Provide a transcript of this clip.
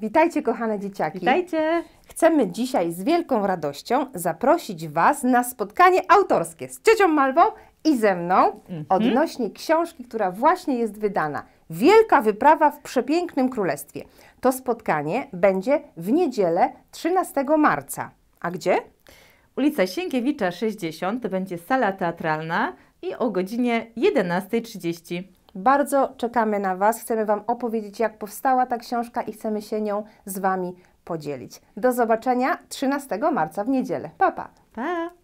Witajcie, kochane dzieciaki. Witajcie. Chcemy dzisiaj z wielką radością zaprosić Was na spotkanie autorskie z ciocią Malwą i ze mną mhm. odnośnie książki, która właśnie jest wydana. Wielka wyprawa w przepięknym królestwie. To spotkanie będzie w niedzielę 13 marca. A gdzie? Ulica Sienkiewicza 60 to będzie sala teatralna i o godzinie 11.30. Bardzo czekamy na Was, chcemy Wam opowiedzieć, jak powstała ta książka i chcemy się nią z Wami podzielić. Do zobaczenia 13 marca w niedzielę. Pa, pa! pa.